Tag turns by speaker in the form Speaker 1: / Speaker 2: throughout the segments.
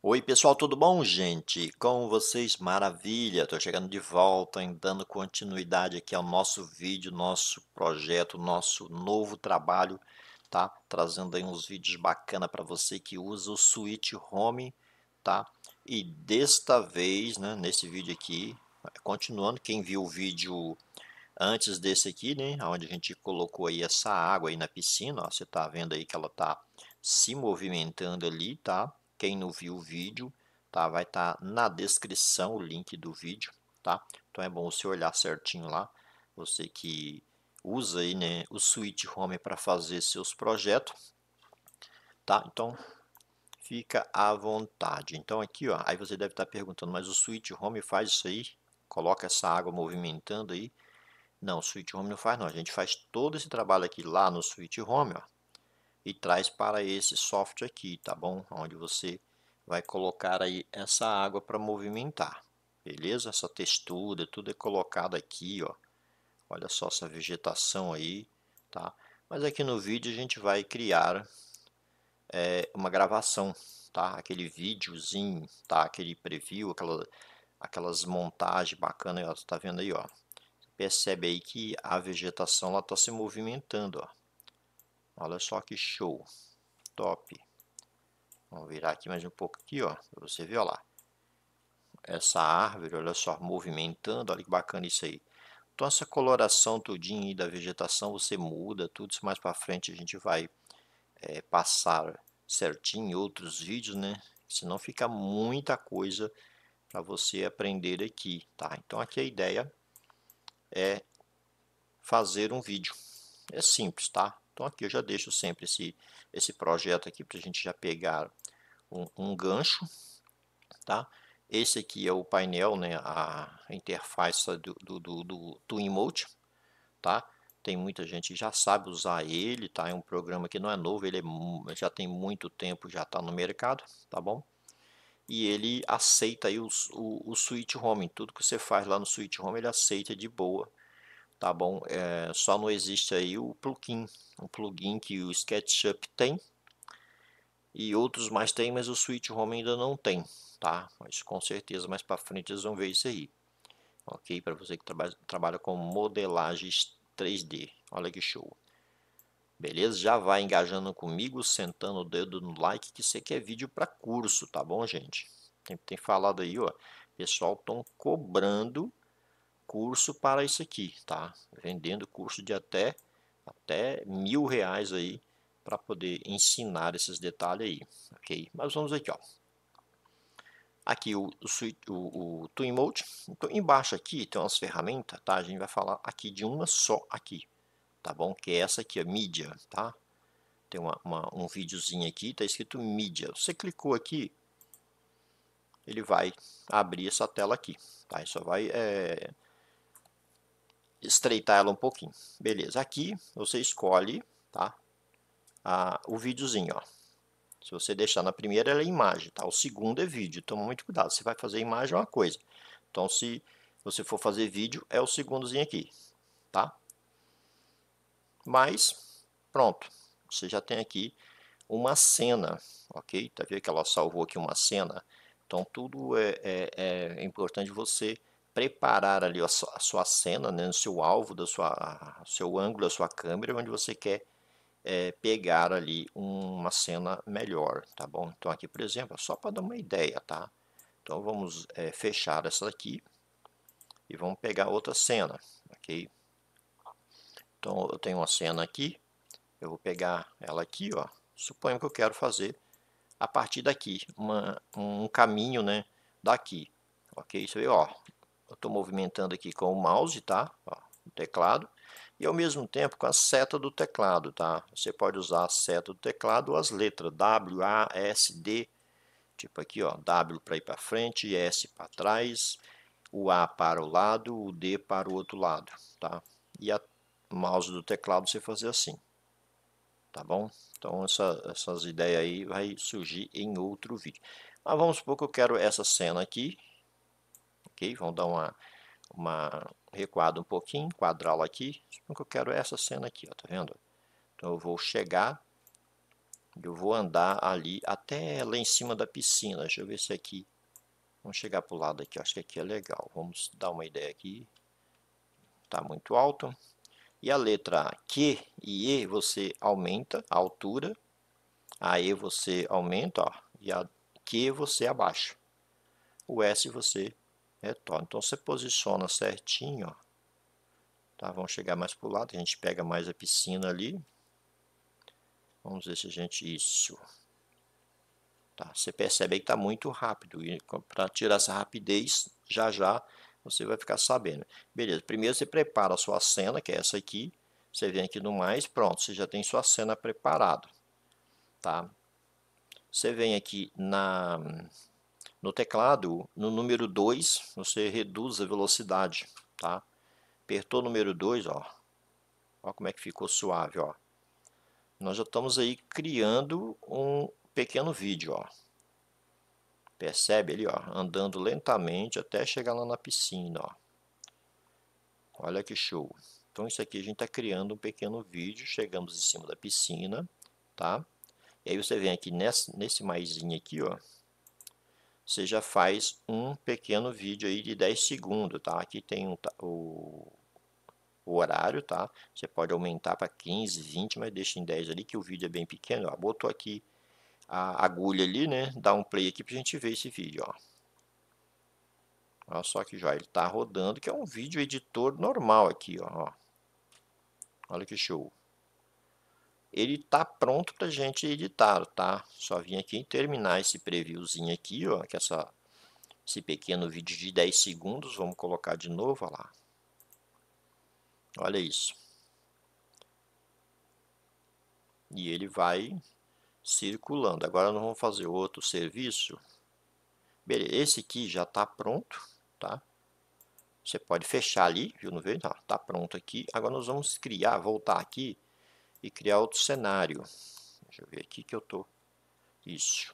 Speaker 1: Oi pessoal, tudo bom gente? Com vocês? Maravilha! Estou chegando de volta, hein? dando continuidade aqui ao nosso vídeo, nosso projeto, nosso novo trabalho, tá? Trazendo aí uns vídeos bacana para você que usa o Switch Home, tá? E desta vez, né, nesse vídeo aqui, continuando, quem viu o vídeo antes desse aqui, né, onde a gente colocou aí essa água aí na piscina, ó, você tá vendo aí que ela tá se movimentando ali, tá? Quem não viu o vídeo, tá? Vai estar tá na descrição o link do vídeo, tá? Então é bom você olhar certinho lá. Você que usa aí, né, o Switch Home para fazer seus projetos, tá? Então fica à vontade. Então aqui, ó, aí você deve estar tá perguntando, mas o Switch Home faz isso aí? Coloca essa água movimentando aí? Não, o Switch Home não faz não. A gente faz todo esse trabalho aqui lá no Switch Home, ó e traz para esse software aqui, tá bom? Onde você vai colocar aí essa água para movimentar, beleza? Essa textura, tudo é colocado aqui, ó. Olha só essa vegetação aí, tá? Mas aqui no vídeo a gente vai criar é, uma gravação, tá? Aquele videozinho, tá? Aquele preview, aquela, aquelas montagens bacanas, ó. Você tá vendo aí, ó? percebe aí que a vegetação está se movimentando, ó. Olha só que show. Top. Vamos virar aqui mais um pouco aqui, ó, para você ver, ó lá. Essa árvore, olha só, movimentando, olha que bacana isso aí. Então essa coloração tudinho aí da vegetação você muda, tudo isso mais para frente a gente vai é, passar certinho em outros vídeos, né? Senão fica muita coisa para você aprender aqui, tá? Então aqui a ideia é fazer um vídeo. É simples, tá? Então aqui eu já deixo sempre esse, esse projeto aqui para a gente já pegar um, um, gancho, tá? Esse aqui é o painel, né, a interface do, do, do, do Twinmote, tá? Tem muita gente que já sabe usar ele, tá? É um programa que não é novo, ele é, já tem muito tempo, já está no mercado, tá bom? e ele aceita aí o, o, o Switch Home. Tudo que você faz lá no Switch Home, ele aceita de boa, tá bom? É, só não existe aí o plugin, um plugin que o SketchUp tem e outros mais tem, mas o Switch Home ainda não tem, tá? Mas com certeza mais para frente eles vão ver isso aí, ok? Para você que trabalha, trabalha com modelagens 3D, olha que show! Beleza? Já vai engajando comigo, sentando o dedo no like, que você quer é vídeo para curso, tá bom, gente? Tem, tem falado aí, ó, pessoal estão cobrando curso para isso aqui, tá? Vendendo curso de até até mil reais aí para poder ensinar esses detalhes aí, ok? Mas vamos aqui, ó. Aqui o, o, o Então embaixo aqui tem umas ferramentas, tá? A gente vai falar aqui de uma só aqui, tá bom? Que é essa aqui, a mídia, tá? Tem uma, uma, um videozinho aqui, tá escrito mídia. Você clicou aqui, ele vai abrir essa tela aqui, tá? Ele só vai é, estreitar ela um pouquinho. Beleza, aqui você escolhe tá, a, o videozinho. Ó. Se você deixar na primeira, ela é imagem, tá? o segundo é vídeo. Toma muito cuidado, Você vai fazer imagem é uma coisa. Então, se você for fazer vídeo, é o segundozinho aqui. Tá? Mas, pronto, você já tem aqui uma cena, ok? Tá vendo que ela salvou aqui uma cena? Então, tudo é, é, é importante você preparar ali a sua, a sua cena, né, o seu alvo, da sua, seu ângulo, a sua câmera, onde você quer é, pegar ali uma cena melhor, tá bom? Então aqui, por exemplo, é só para dar uma ideia, tá? Então vamos é, fechar essa aqui e vamos pegar outra cena, ok? Então eu tenho uma cena aqui, eu vou pegar ela aqui, ó. Suponho que eu quero fazer a partir daqui, uma, um caminho, né, daqui, ok? Isso aí, ó, eu estou movimentando aqui com o mouse, tá? Ó, o teclado. E ao mesmo tempo com a seta do teclado, tá? Você pode usar a seta do teclado ou as letras W, A, S, D. Tipo aqui, ó, W para ir para frente, S para trás, o A para o lado, o D para o outro lado, tá? E a mouse do teclado você fazer assim, tá bom? Então essa, essas ideias aí vai surgir em outro vídeo. Mas vamos supor que eu quero essa cena aqui, ok? dar uma, uma recuada um pouquinho, quadrá-lo aqui. O que eu quero é essa cena aqui, ó, tá vendo? Então eu vou chegar, eu vou andar ali até lá em cima da piscina. Deixa eu ver se aqui, vamos chegar para o lado aqui, acho que aqui é legal. Vamos dar uma ideia aqui, tá muito alto. E a letra Q e E você aumenta a altura, a E você aumenta, ó, e a Q você abaixa. O S você é Então você posiciona certinho, ó. Tá, vamos chegar mais para o lado, a gente pega mais a piscina ali. Vamos ver se a gente... Isso. Tá, você percebe aí que está muito rápido. E para tirar essa rapidez, já já você vai ficar sabendo. Beleza, primeiro você prepara a sua cena, que é essa aqui. Você vem aqui no mais, pronto, você já tem sua cena preparada. Tá? Você vem aqui na no teclado, no número 2, você reduz a velocidade, tá? Apertou o número 2, ó. Ó como é que ficou suave, ó. Nós já estamos aí criando um pequeno vídeo, ó. Percebe ali, ó, andando lentamente até chegar lá na piscina, ó. Olha que show. Então isso aqui a gente está criando um pequeno vídeo, chegamos em cima da piscina, tá? E aí você vem aqui nesse, nesse aqui, ó, você já faz um pequeno vídeo aí de 10 segundos, tá? Aqui tem um, o, o, horário, tá? Você pode aumentar para 15, 20, mas deixa em 10 ali que o vídeo é bem pequeno, ó. Botou aqui a agulha ali, né? Dá um play aqui pra gente ver esse vídeo, ó. Olha só que já ele tá rodando, que é um vídeo editor normal aqui, ó. Olha que show ele está pronto para a gente editar, tá? Só vim aqui terminar esse previewzinho aqui, ó, que essa, esse pequeno vídeo de 10 segundos, vamos colocar de novo, ó lá. Olha isso. E ele vai circulando. Agora nós vamos fazer outro serviço. Beleza, esse aqui já está pronto, tá? Você pode fechar ali, viu? Não veio? Não, tá pronto aqui. Agora nós vamos criar, voltar aqui e criar outro cenário. Deixa eu ver aqui que eu tô. Isso.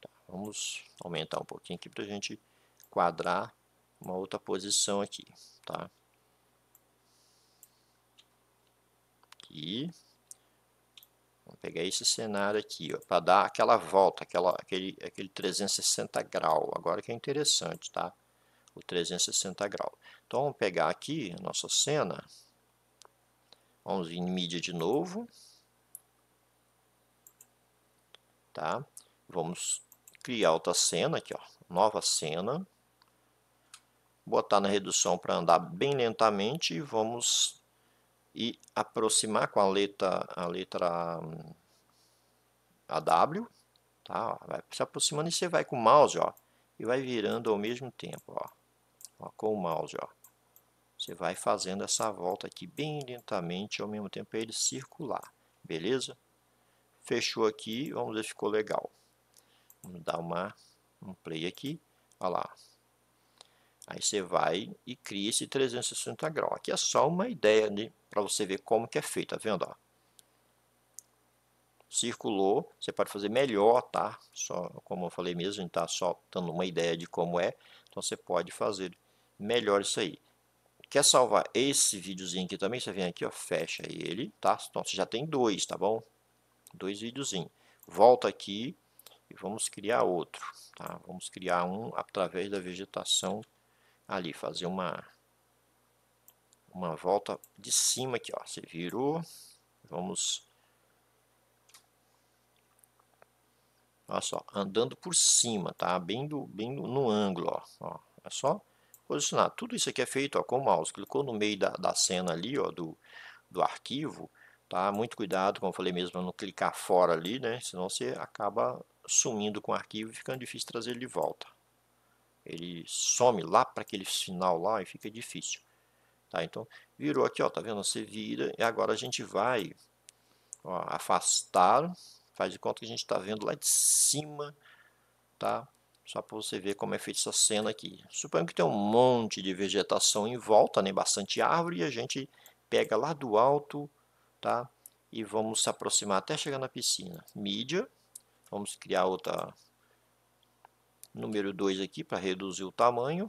Speaker 1: Tá, vamos aumentar um pouquinho aqui para a gente quadrar uma outra posição aqui, tá? Aqui. Vamos pegar esse cenário aqui, para dar aquela volta, aquela, aquele, aquele 360 grau. Agora que é interessante, tá? O 360 grau. Então, vamos pegar aqui a nossa cena. Vamos em mídia de novo. Tá? Vamos criar outra cena aqui, ó, nova cena. Botar na redução para andar bem lentamente e vamos e aproximar com a letra a letra hum, AW, tá? Ó, vai se aproximando e você vai com o mouse, ó, e vai virando ao mesmo tempo, ó. ó com o mouse, ó. Você vai fazendo essa volta aqui bem lentamente, ao mesmo tempo ele circular, beleza? Fechou aqui, vamos ver se ficou legal. Vamos dar uma, um play aqui, olha lá. Aí você vai e cria esse 360 graus. Aqui é só uma ideia né, para você ver como que é feito, tá vendo? Ó? Circulou, você pode fazer melhor, tá? Só, como eu falei mesmo, a gente está só dando uma ideia de como é. Então você pode fazer melhor isso aí. Quer salvar esse videozinho aqui também? Você vem aqui, ó, fecha ele, tá? Então você já tem dois, tá bom? Dois videozinhos. Volta aqui e vamos criar outro, tá? Vamos criar um através da vegetação ali, fazer uma uma volta de cima aqui, ó. Você virou, vamos Olha só, andando por cima, tá? Bem, do, bem no, ângulo, ó. Olha é só posicionar. Tudo isso aqui é feito ó, com o mouse. Clicou no meio da, da cena ali, ó, do, do arquivo, tá? Muito cuidado, como eu falei mesmo, não clicar fora ali, né? Senão você acaba sumindo com o arquivo e ficando difícil trazer ele de volta. Ele some lá para aquele final lá e fica difícil. Tá? Então, virou aqui, ó, tá vendo? Você vira e agora a gente vai ó, afastar, faz de conta que a gente está vendo lá de cima, tá? Só para você ver como é feita essa cena aqui. Suponho que tem um monte de vegetação em volta, né? bastante árvore, e a gente pega lá do alto tá? e vamos se aproximar até chegar na piscina. Mídia, vamos criar outra número 2 aqui para reduzir o tamanho.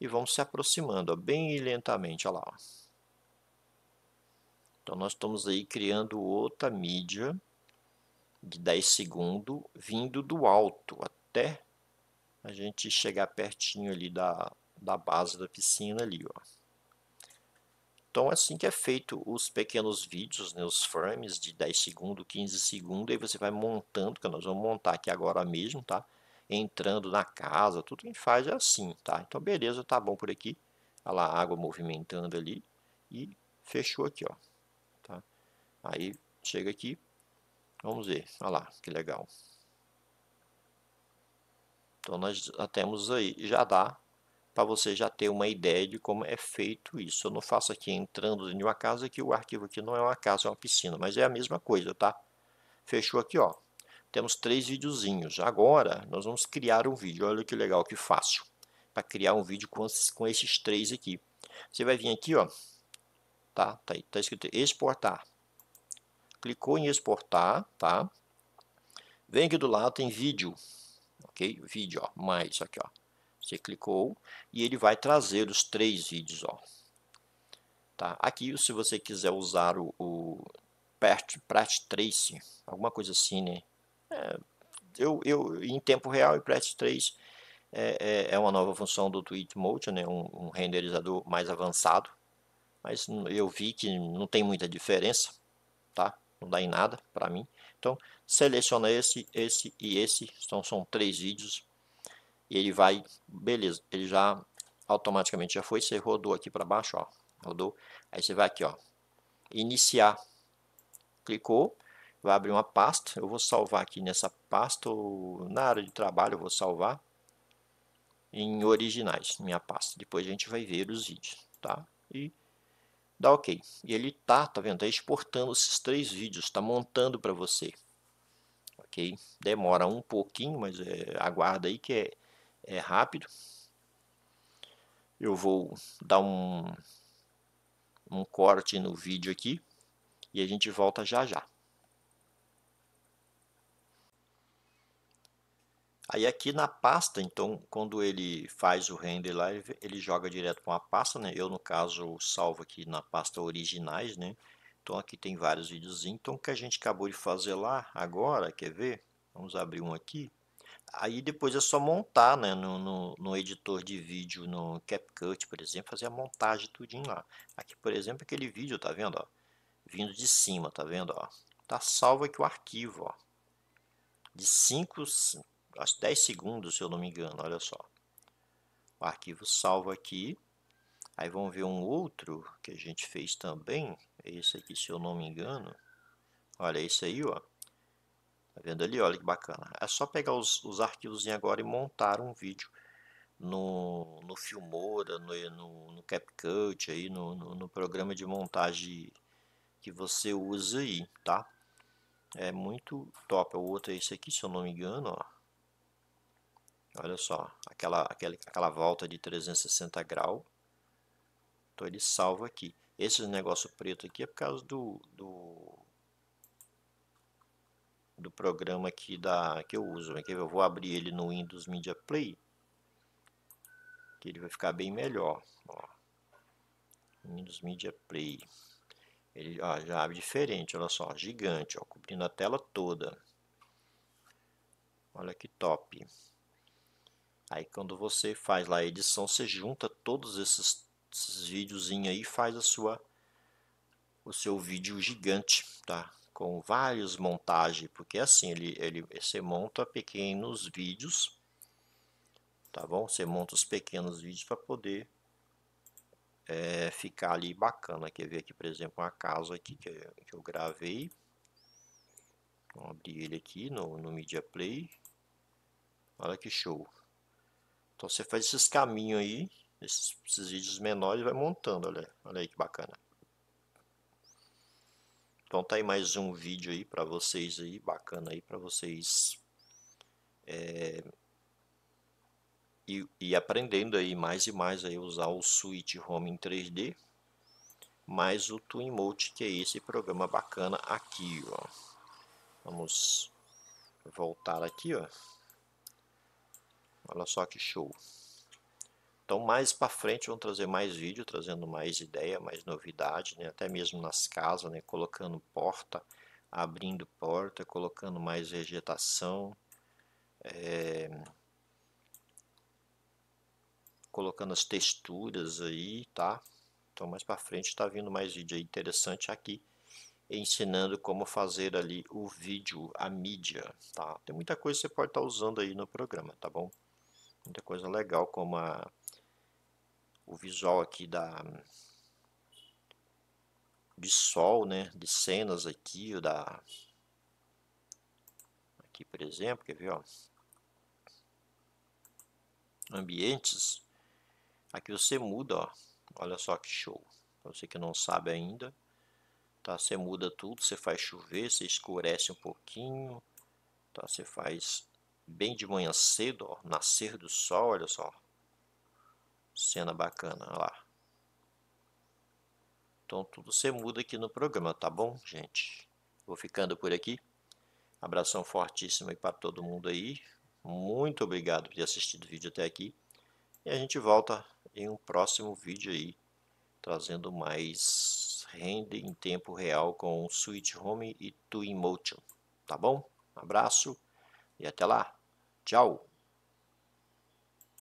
Speaker 1: E vamos se aproximando, ó, bem lentamente, olha lá. Ó. Então nós estamos aí criando outra mídia de 10 segundos vindo do alto até a gente chegar pertinho ali da, da base da piscina ali, ó. Então, assim que é feito os pequenos vídeos, né, os frames de 10 segundos, 15 segundos, aí você vai montando, que nós vamos montar aqui agora mesmo, tá? Entrando na casa, tudo que a gente faz é assim, tá? Então, beleza, tá bom por aqui. Olha tá lá a água movimentando ali e fechou aqui, ó. Tá? Aí, chega aqui, vamos ver, olha lá, que legal. Então, nós já temos aí, já dá para você já ter uma ideia de como é feito isso. Eu não faço aqui entrando em uma casa, que o arquivo aqui não é uma casa, é uma piscina, mas é a mesma coisa, tá? Fechou aqui, ó. Temos três videozinhos. Agora, nós vamos criar um vídeo. Olha que legal, que fácil. Para criar um vídeo com esses, com esses três aqui. Você vai vir aqui, ó. Tá, tá, aí, tá escrito exportar. Clicou em exportar, tá? Vem aqui do lado, tem vídeo ok? Vídeo, ó, mais aqui, ó. Você clicou e ele vai trazer os três vídeos, ó. Tá? Aqui, se você quiser usar o, o Pert, Pert Trace, alguma coisa assim, né? É, eu, eu, em tempo real, e Pert Trace é, é, é, uma nova função do Tweet Motion, né? Um, um renderizador mais avançado. Mas eu vi que não tem muita diferença, tá? Não dá em nada para mim. Então, seleciona esse, esse e esse. Então, são três vídeos. E ele vai, beleza, ele já automaticamente já foi. Você rodou aqui para baixo, ó. Rodou. Aí você vai aqui, ó. Iniciar. Clicou. Vai abrir uma pasta. Eu vou salvar aqui nessa pasta. Ou na área de trabalho eu vou salvar. Em originais, minha pasta. Depois a gente vai ver os vídeos, tá? E dá OK. E ele tá, tá vendo? Está exportando esses três vídeos, está montando para você. OK? Demora um pouquinho, mas é, aguarda aí que é, é rápido. Eu vou dar um um corte no vídeo aqui e a gente volta já já. Aí aqui na pasta, então, quando ele faz o render lá, ele, joga direto para uma pasta, né? Eu, no caso, salvo aqui na pasta originais, né? Então aqui tem vários vídeos. Então o que a gente acabou de fazer lá agora, quer ver? Vamos abrir um aqui. Aí depois é só montar né, no, no, no editor de vídeo, no CapCut, por exemplo, fazer a montagem tudinho lá. Aqui, por exemplo, aquele vídeo, tá vendo? Ó? Vindo de cima, tá vendo? Ó? Tá salvo aqui o arquivo, ó. De 5 acho 10 segundos, se eu não me engano, olha só. O arquivo salva aqui. Aí vamos ver um outro que a gente fez também, é esse aqui, se eu não me engano. Olha, é esse aí, ó. Tá vendo ali? Olha que bacana. É só pegar os, os arquivos agora e montar um vídeo no, no Filmora, no, no, no CapCut, aí, no, no, no programa de montagem que você usa aí, tá? É muito top. O outro é esse aqui, se eu não me engano, ó. Olha só, aquela, aquela, aquela volta de 360 graus. Então ele salva aqui. Esse negócio preto aqui é por causa do, do, do programa aqui da, que eu uso. Né? eu vou abrir ele no Windows Media Play, que ele vai ficar bem melhor. Ó. Windows Media Play. Ele ó, já abre diferente, olha só, gigante, ó, cobrindo a tela toda. Olha que top. Aí quando você faz lá a edição, você junta todos esses, esses aí e faz a sua, o seu vídeo gigante, tá? Com vários montagens, porque assim, ele, ele, você monta pequenos vídeos, tá bom? Você monta os pequenos vídeos para poder é, ficar ali bacana. Quer ver aqui, por exemplo, uma casa aqui que eu, que eu gravei. Vou abrir ele aqui no, no Media Play. Olha que show. Então você faz esses caminhos aí, esses, esses vídeos menores vai montando, olha, olha aí que bacana. Então tá aí mais um vídeo aí para vocês aí, bacana aí para vocês é, e, e, aprendendo aí mais e mais aí usar o Switch Home em 3D mais o Twinmote que é esse programa bacana aqui ó vamos voltar aqui ó Olha só que show. Então, mais para frente, vão trazer mais vídeo, trazendo mais ideia, mais novidade, né? até mesmo nas casas, né? colocando porta, abrindo porta, colocando mais vegetação, é... colocando as texturas aí, tá? Então, mais para frente, está vindo mais vídeo interessante aqui, ensinando como fazer ali o vídeo, a mídia, tá? Tem muita coisa que você pode estar tá usando aí no programa, tá bom? Muita coisa legal, como a, o visual aqui da de sol, né? De cenas aqui, da aqui, por exemplo, quer ver, ó? Ambientes. Aqui você muda, ó. Olha só que show. Pra você que não sabe ainda, tá? Você muda tudo, você faz chover, você escurece um pouquinho, tá? Você faz bem de manhã cedo, ó, nascer do sol, olha só. Cena bacana, olha lá. Então tudo se muda aqui no programa, tá bom, gente? Vou ficando por aqui. Abração fortíssimo aí para todo mundo aí. Muito obrigado por ter assistido o vídeo até aqui. E a gente volta em um próximo vídeo aí, trazendo mais renda em tempo real com Switch Home e Twinmotion, tá bom? abraço, e até lá. Tchau!